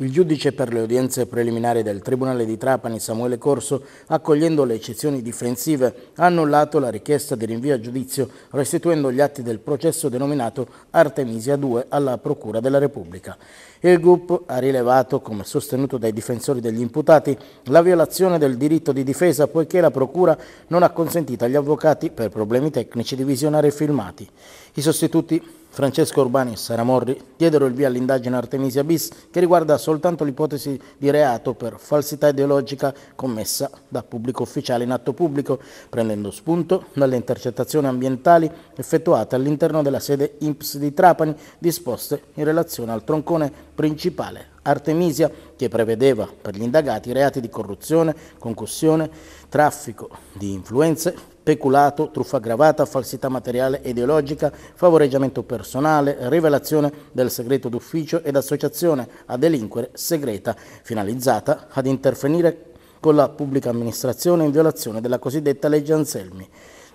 Il giudice per le udienze preliminari del Tribunale di Trapani, Samuele Corso, accogliendo le eccezioni difensive, ha annullato la richiesta di rinvio a giudizio, restituendo gli atti del processo denominato Artemisia II alla Procura della Repubblica. Il GUP ha rilevato, come sostenuto dai difensori degli imputati, la violazione del diritto di difesa poiché la Procura non ha consentito agli avvocati, per problemi tecnici, di visionare i filmati. I sostituti Francesco Urbani e Sara Morri diedero il via all'indagine Artemisia bis che riguarda soltanto l'ipotesi di reato per falsità ideologica commessa da pubblico ufficiale in atto pubblico, prendendo spunto dalle intercettazioni ambientali effettuate all'interno della sede INPS di Trapani disposte in relazione al troncone principale Artemisia, che prevedeva per gli indagati reati di corruzione, concussione, traffico di influenze, peculato, truffa aggravata, falsità materiale e ideologica, favoreggiamento personale, rivelazione del segreto d'ufficio ed associazione a delinquere segreta finalizzata ad interferire con la pubblica amministrazione in violazione della cosiddetta legge Anselmi.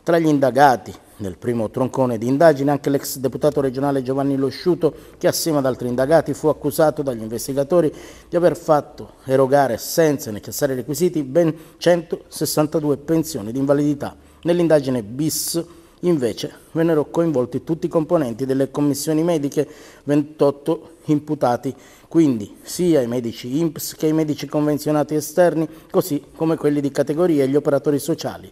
Tra gli indagati nel primo troncone di indagine anche l'ex deputato regionale Giovanni Losciuto che assieme ad altri indagati fu accusato dagli investigatori di aver fatto erogare senza necessari requisiti ben 162 pensioni di invalidità. Nell'indagine bis invece vennero coinvolti tutti i componenti delle commissioni mediche, 28 imputati, quindi sia i medici INPS che i medici convenzionati esterni, così come quelli di categoria e gli operatori sociali.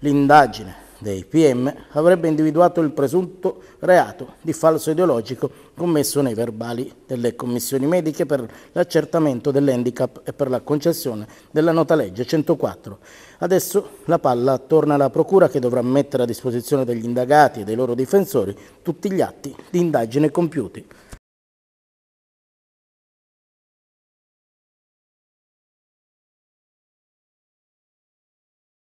L'indagine dei PM avrebbe individuato il presunto reato di falso ideologico commesso nei verbali delle commissioni mediche per l'accertamento dell'handicap e per la concessione della nota legge 104. Adesso la palla torna alla procura che dovrà mettere a disposizione degli indagati e dei loro difensori tutti gli atti di indagine compiuti.